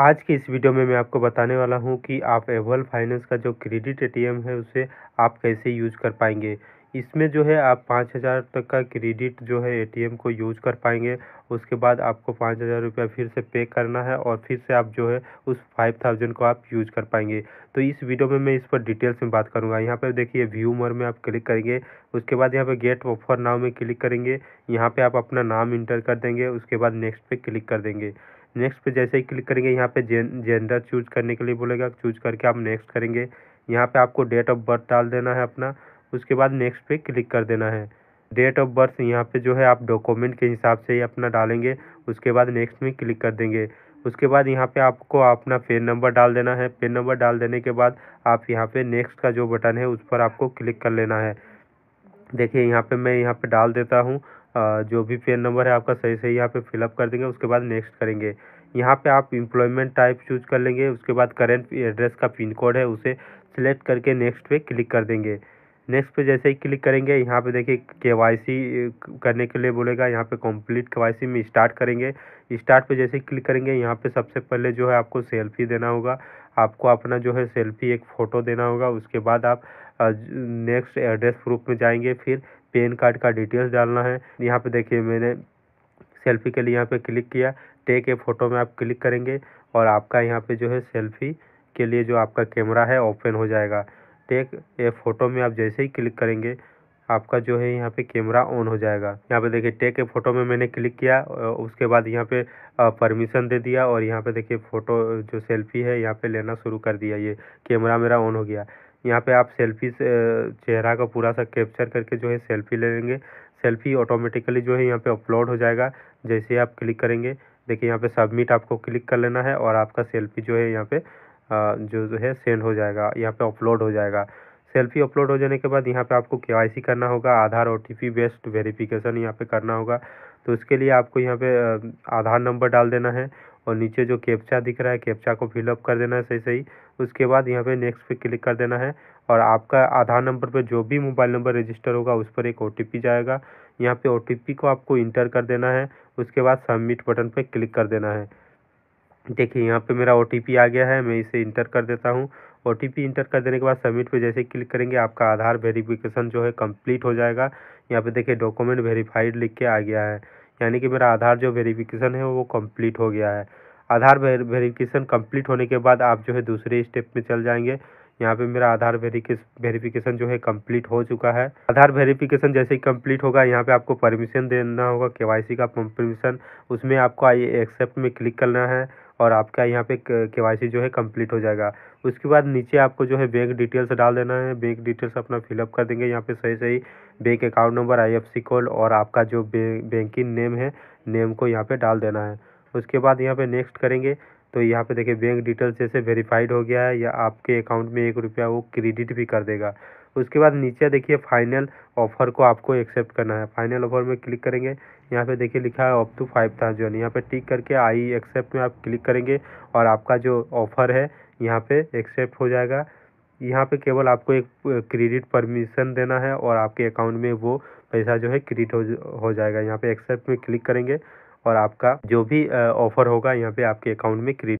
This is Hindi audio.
आज के इस वीडियो में मैं आपको बताने वाला हूं कि आप एवल फाइनेंस का जो क्रेडिट एटीएम है उसे आप कैसे यूज कर पाएंगे इसमें जो है आप पाँच हज़ार तक का क्रेडिट जो है एटीएम को यूज कर पाएंगे उसके बाद आपको पाँच हज़ार रुपया फिर से पे करना है और फिर से आप जो है उस फाइव थाउजेंड को आप यूज कर पाएंगे तो इस वीडियो में मैं इस पर डिटेल्स में बात करूंगा यहाँ पर देखिए व्यू मोर में आप क्लिक करेंगे उसके बाद यहाँ पर गेट ऑफर नाव में क्लिक करेंगे यहाँ पर आप अपना नाम इंटर कर देंगे उसके बाद नेक्स्ट पर क्लिक कर देंगे नेक्स्ट पे जैसे ही क्लिक करेंगे यहाँ पे जें जेंडर चूज करने के लिए बोलेगा चूज करके आप नेक्स्ट करेंगे यहाँ पे आपको डेट ऑफ बर्थ डाल देना है अपना उसके बाद नेक्स्ट पे क्लिक कर देना है डेट ऑफ बर्थ यहाँ पे जो है आप डॉक्यूमेंट के हिसाब से ही अपना डालेंगे उसके बाद नेक्स्ट में क्लिक कर देंगे उसके बाद यहाँ पे आपको अपना पेन नंबर डाल देना है पेन नंबर डाल देने के बाद आप यहाँ पे नेक्स्ट का जो बटन है उस पर आपको क्लिक कर लेना है देखिए यहाँ पे मैं यहाँ पे डाल देता हूँ जो भी पेन नंबर है आपका सही सही यहाँ पे फिलअप कर देंगे उसके बाद नेक्स्ट करेंगे यहाँ पे आप इम्प्लॉयमेंट टाइप चूज कर लेंगे उसके बाद करेंट एड्रेस का पिन कोड है उसे सिलेक्ट करके नेक्स्ट पे क्लिक कर देंगे नेक्स्ट पे जैसे ही क्लिक करेंगे यहाँ पे देखिए के करने के लिए बोलेगा यहाँ पे कंप्लीट के में स्टार्ट करेंगे स्टार्ट पे जैसे ही क्लिक करेंगे यहाँ पे सबसे पहले जो है आपको सेल्फी देना होगा आपको अपना जो है सेल्फी एक फ़ोटो देना होगा उसके बाद आप नेक्स्ट एड्रेस प्रूफ में जाएंगे फिर पेन कार्ड का डिटेल्स डालना है यहाँ पे देखिए मैंने सेल्फी के लिए यहाँ पे क्लिक किया टेक ए फोटो में आप क्लिक करेंगे और आपका यहाँ पे जो है सेल्फी के लिए जो आपका कैमरा है ओपन हो जाएगा टेक ए फोटो में आप जैसे ही क्लिक करेंगे आपका जो है यहाँ पे कैमरा ऑन हो जाएगा यहाँ पे देखिए टेक ए फ़ोटो में मैंने क्लिक किया उसके बाद यहाँ पे परमिशन दे दिया और यहाँ पे देखिए फ़ोटो जो सेल्फी है यहाँ पे लेना शुरू कर दिया ये कैमरा मेरा ऑन हो गया यहाँ पे आप सेल्फी से चेहरा का पूरा सा कैप्चर करके जो है सेल्फी ले लेंगे सेल्फी ऑटोमेटिकली जो है यहाँ पे अपलोड हो जाएगा जैसे आप क्लिक करेंगे देखिए यहाँ पे सबमिट आपको क्लिक कर लेना है और आपका सेल्फी जो है यहाँ पे जो जो है सेंड हो जाएगा यहाँ पे अपलोड हो जाएगा सेल्फी अपलोड हो जाने के बाद यहाँ पर आपको के करना होगा Aadhaar O T based verification यहाँ पर करना होगा तो उसके लिए आपको यहाँ पे आधार नंबर डाल देना है और नीचे जो कैप्चा दिख रहा है कैप्चा को फिलअप कर देना है सही सही उसके बाद यहाँ पे नेक्स्ट पे क्लिक कर देना है और आपका आधार नंबर पे जो भी मोबाइल नंबर रजिस्टर होगा उस पर एक ओ जाएगा यहाँ पे ओ को आपको इंटर कर देना है उसके बाद सबमिट बटन पर क्लिक कर देना है देखिए यहाँ पर मेरा ओ आ गया है मैं इसे इंटर कर देता हूँ ओ इंटर कर देने के बाद सबमिट पे जैसे क्लिक करेंगे आपका आधार वेरिफिकेशन जो है कंप्लीट हो जाएगा यहाँ पे देखिए डॉक्यूमेंट वेरीफाइड लिख के आ गया है यानी कि मेरा आधार जो वेरिफिकेशन है वो कंप्लीट हो गया है आधार वेरिफिकेशन कंप्लीट होने के बाद आप जो है दूसरे स्टेप में चल जाएंगे यहाँ पे मेरा आधार वेरिफिकेशन जो है कंप्लीट हो चुका है आधार वेरिफिकेशन जैसे ही कंप्लीट होगा यहाँ पे आपको परमिशन देना होगा केवाईसी का परमिशन उसमें आपको आई एक्सेप्ट में क्लिक करना है और आपका यहाँ पे के वाई सी जो है कंप्लीट हो जाएगा उसके बाद नीचे आपको जो है बैंक डिटेल्स डाल देना है बैंक डिटेल्स अपना फिलअप कर देंगे यहाँ पे सही सही bank account number C code और आपका जो बैंकिंग नेम है नेम को यहाँ पे डाल देना है उसके बाद यहाँ पे नेक्स्ट करेंगे तो यहाँ पे देखिए बैंक डिटेल्स जैसे वेरीफाइड हो गया है या आपके अकाउंट में एक रुपया वो क्रेडिट भी कर देगा उसके बाद नीचे देखिए फाइनल ऑफर को आपको एक्सेप्ट करना है फाइनल ऑफर में क्लिक करेंगे यहाँ पे देखिए लिखा है अप टू फाइव थाउजेंड यहाँ पे टिक करके आई एक्सेप्ट में आप क्लिक करेंगे और आपका जो ऑफ़र है यहाँ पे एक्सेप्ट हो जाएगा यहाँ पे केवल आपको एक क्रेडिट परमिशन देना है और आपके अकाउंट में वो पैसा जो है क्रेडिट हो, हो जाएगा यहाँ पे एक्सेप्ट में क्लिक करेंगे और आपका जो भी ऑफ़र होगा यहाँ पे आपके अकाउंट में क्रेडिट